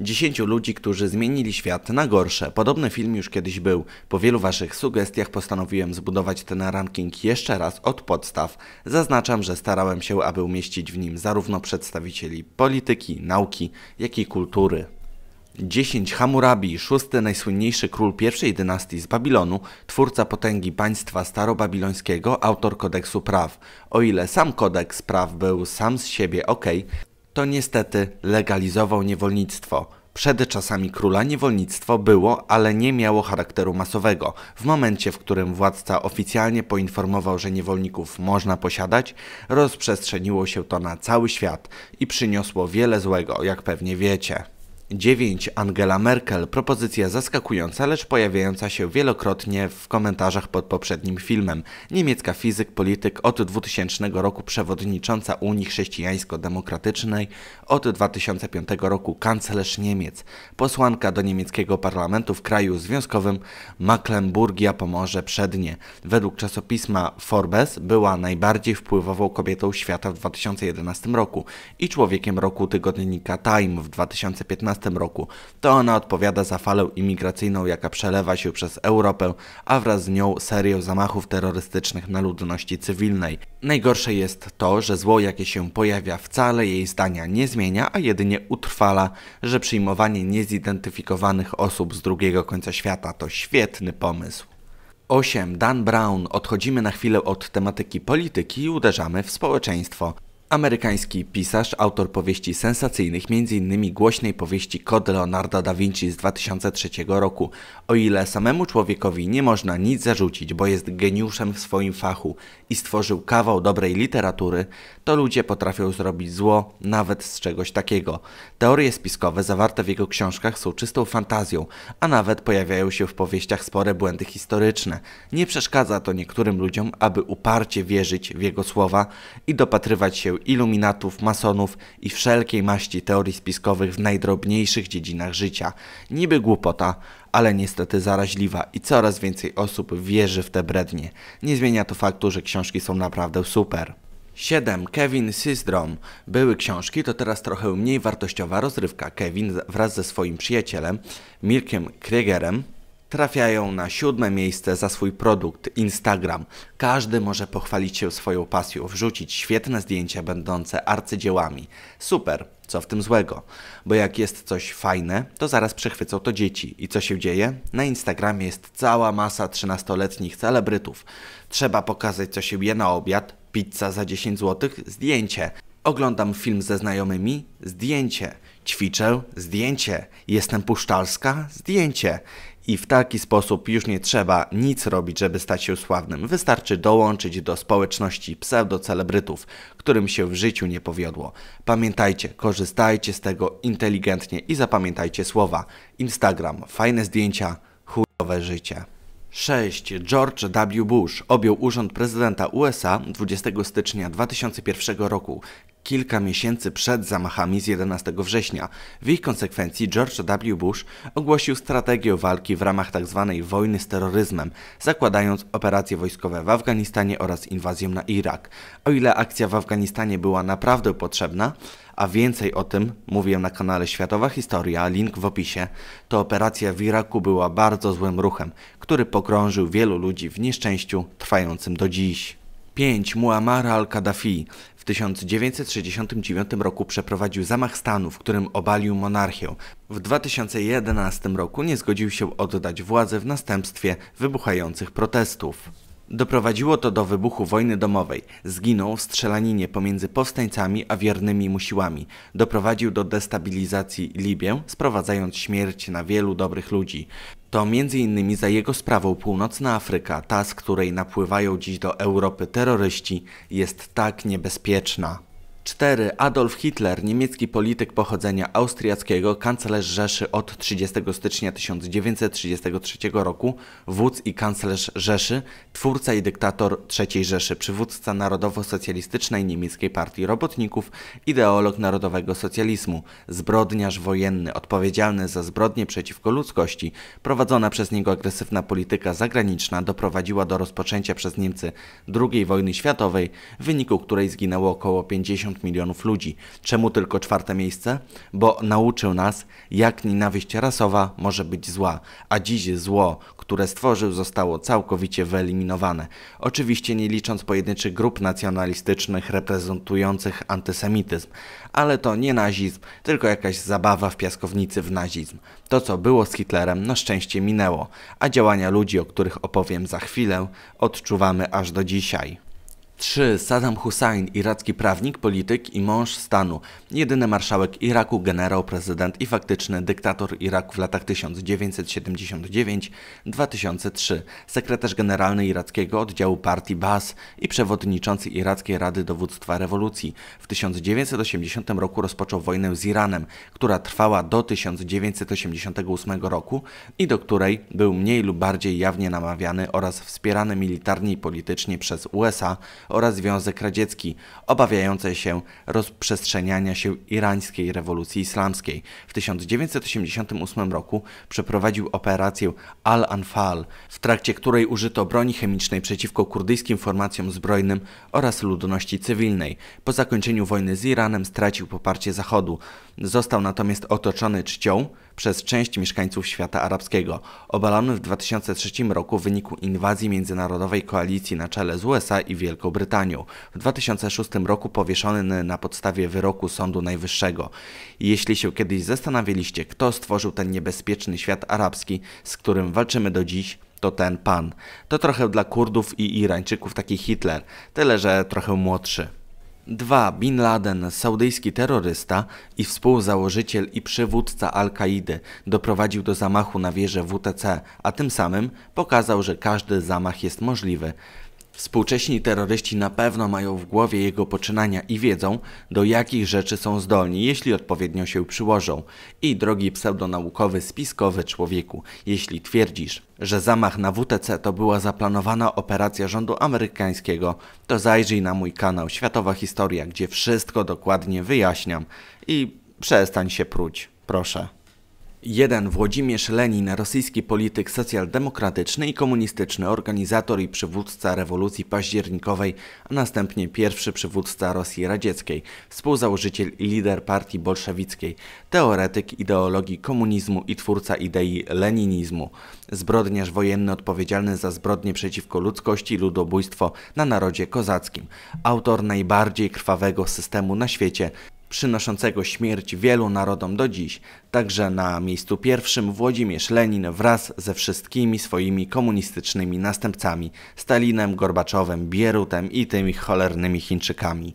10 ludzi, którzy zmienili świat na gorsze. Podobny film już kiedyś był. Po wielu Waszych sugestiach postanowiłem zbudować ten ranking jeszcze raz od podstaw. Zaznaczam, że starałem się, aby umieścić w nim zarówno przedstawicieli polityki, nauki, jak i kultury. 10 Hammurabi, szósty najsłynniejszy król pierwszej dynastii z Babilonu, twórca potęgi państwa starobabilońskiego, autor kodeksu praw. O ile sam kodeks praw był sam z siebie ok, to niestety legalizował niewolnictwo. Przed czasami króla niewolnictwo było, ale nie miało charakteru masowego. W momencie, w którym władca oficjalnie poinformował, że niewolników można posiadać, rozprzestrzeniło się to na cały świat i przyniosło wiele złego, jak pewnie wiecie. 9. Angela Merkel. Propozycja zaskakująca, lecz pojawiająca się wielokrotnie w komentarzach pod poprzednim filmem. Niemiecka fizyk, polityk od 2000 roku przewodnicząca Unii Chrześcijańsko-Demokratycznej, od 2005 roku kanclerz Niemiec, posłanka do niemieckiego parlamentu w kraju związkowym Mecklenburgia Pomorze Przednie. Według czasopisma Forbes była najbardziej wpływową kobietą świata w 2011 roku i człowiekiem roku tygodnika Time w 2015 2015 roku. To ona odpowiada za falę imigracyjną, jaka przelewa się przez Europę, a wraz z nią serię zamachów terrorystycznych na ludności cywilnej. Najgorsze jest to, że zło, jakie się pojawia, wcale jej zdania nie zmienia, a jedynie utrwala, że przyjmowanie niezidentyfikowanych osób z drugiego końca świata to świetny pomysł. 8. Dan Brown. Odchodzimy na chwilę od tematyki polityki i uderzamy w społeczeństwo. Amerykański pisarz, autor powieści sensacyjnych, m.in. głośnej powieści Kod Leonarda da Vinci z 2003 roku. O ile samemu człowiekowi nie można nic zarzucić, bo jest geniuszem w swoim fachu i stworzył kawał dobrej literatury, to ludzie potrafią zrobić zło nawet z czegoś takiego. Teorie spiskowe zawarte w jego książkach są czystą fantazją, a nawet pojawiają się w powieściach spore błędy historyczne. Nie przeszkadza to niektórym ludziom, aby uparcie wierzyć w jego słowa i dopatrywać się iluminatów, masonów i wszelkiej maści teorii spiskowych w najdrobniejszych dziedzinach życia. Niby głupota, ale niestety zaraźliwa i coraz więcej osób wierzy w te brednie. Nie zmienia to faktu, że książki są naprawdę super. 7. Kevin Systrom. Były książki to teraz trochę mniej wartościowa rozrywka. Kevin wraz ze swoim przyjacielem Milkiem Kriegerem trafiają na siódme miejsce za swój produkt Instagram. Każdy może pochwalić się swoją pasją, wrzucić świetne zdjęcia będące arcydziełami. Super, co w tym złego? Bo jak jest coś fajne, to zaraz przechwycą to dzieci. I co się dzieje? Na Instagramie jest cała masa 13-letnich celebrytów. Trzeba pokazać, co się je na obiad, pizza za 10 zł, zdjęcie. Oglądam film ze znajomymi, zdjęcie. Ćwiczę, zdjęcie. Jestem puszczalska, zdjęcie. I w taki sposób już nie trzeba nic robić, żeby stać się sławnym. Wystarczy dołączyć do społeczności pseudocelebrytów, którym się w życiu nie powiodło. Pamiętajcie, korzystajcie z tego inteligentnie i zapamiętajcie słowa. Instagram, fajne zdjęcia, chujowe życie. 6. George W. Bush objął urząd prezydenta USA 20 stycznia 2001 roku, kilka miesięcy przed zamachami z 11 września. W ich konsekwencji George W. Bush ogłosił strategię walki w ramach tzw. Tak wojny z terroryzmem, zakładając operacje wojskowe w Afganistanie oraz inwazję na Irak. O ile akcja w Afganistanie była naprawdę potrzebna, a więcej o tym mówiłem na kanale Światowa Historia, link w opisie, to operacja w Iraku była bardzo złym ruchem, który pogrążył wielu ludzi w nieszczęściu trwającym do dziś. 5 Muammara al-Kaddafi w 1969 roku przeprowadził zamach stanu, w którym obalił monarchię. W 2011 roku nie zgodził się oddać władzy w następstwie wybuchających protestów. Doprowadziło to do wybuchu wojny domowej. Zginął w strzelaninie pomiędzy powstańcami a wiernymi mu siłami. Doprowadził do destabilizacji Libię, sprowadzając śmierć na wielu dobrych ludzi. To m.in. za jego sprawą północna Afryka, ta z której napływają dziś do Europy terroryści, jest tak niebezpieczna. 4. Adolf Hitler, niemiecki polityk pochodzenia austriackiego, kanclerz Rzeszy od 30 stycznia 1933 roku, wódz i kanclerz Rzeszy, twórca i dyktator III Rzeszy, przywódca Narodowo-Socjalistycznej Niemieckiej Partii Robotników, ideolog narodowego socjalizmu, zbrodniarz wojenny odpowiedzialny za zbrodnie przeciwko ludzkości. Prowadzona przez niego agresywna polityka zagraniczna doprowadziła do rozpoczęcia przez Niemcy II wojny światowej, w wyniku której zginęło około 50 milionów ludzi. Czemu tylko czwarte miejsce? Bo nauczył nas, jak nienawiść rasowa może być zła, a dziś zło, które stworzył, zostało całkowicie wyeliminowane. Oczywiście nie licząc pojedynczych grup nacjonalistycznych reprezentujących antysemityzm, ale to nie nazizm, tylko jakaś zabawa w piaskownicy w nazizm. To, co było z Hitlerem, na szczęście minęło, a działania ludzi, o których opowiem za chwilę, odczuwamy aż do dzisiaj. 3. Saddam Hussein, iracki prawnik, polityk i mąż stanu. Jedyny marszałek Iraku, generał, prezydent i faktyczny dyktator Iraku w latach 1979-2003. Sekretarz generalny irackiego oddziału partii Bas i przewodniczący Irackiej Rady Dowództwa Rewolucji. W 1980 roku rozpoczął wojnę z Iranem, która trwała do 1988 roku i do której był mniej lub bardziej jawnie namawiany oraz wspierany militarnie i politycznie przez USA, oraz Związek Radziecki, obawiające się rozprzestrzeniania się irańskiej rewolucji islamskiej. W 1988 roku przeprowadził operację Al-Anfal, w trakcie której użyto broni chemicznej przeciwko kurdyjskim formacjom zbrojnym oraz ludności cywilnej. Po zakończeniu wojny z Iranem stracił poparcie Zachodu. Został natomiast otoczony czcią, przez część mieszkańców świata arabskiego, obalony w 2003 roku w wyniku inwazji międzynarodowej koalicji na czele z USA i Wielką Brytanią, w 2006 roku powieszony na podstawie wyroku Sądu Najwyższego. Jeśli się kiedyś zastanawialiście, kto stworzył ten niebezpieczny świat arabski, z którym walczymy do dziś, to ten pan. To trochę dla Kurdów i Irańczyków taki Hitler, tyle że trochę młodszy. 2. Bin Laden, saudyjski terrorysta i współzałożyciel i przywódca Al-Kaidy, doprowadził do zamachu na wieżę WTC, a tym samym pokazał, że każdy zamach jest możliwy. Współcześni terroryści na pewno mają w głowie jego poczynania i wiedzą, do jakich rzeczy są zdolni, jeśli odpowiednio się przyłożą. I drogi pseudonaukowy spiskowy człowieku, jeśli twierdzisz, że zamach na WTC to była zaplanowana operacja rządu amerykańskiego, to zajrzyj na mój kanał Światowa Historia, gdzie wszystko dokładnie wyjaśniam i przestań się próć, proszę. 1. Włodzimierz Lenin, rosyjski polityk socjaldemokratyczny i komunistyczny, organizator i przywódca rewolucji październikowej, a następnie pierwszy przywódca Rosji Radzieckiej, współzałożyciel i lider partii bolszewickiej, teoretyk ideologii komunizmu i twórca idei leninizmu, zbrodniarz wojenny odpowiedzialny za zbrodnie przeciwko ludzkości i ludobójstwo na narodzie kozackim, autor najbardziej krwawego systemu na świecie, przynoszącego śmierć wielu narodom do dziś, także na miejscu pierwszym Włodzimierz Lenin wraz ze wszystkimi swoimi komunistycznymi następcami Stalinem, Gorbaczowem, Bierutem i tymi cholernymi Chińczykami.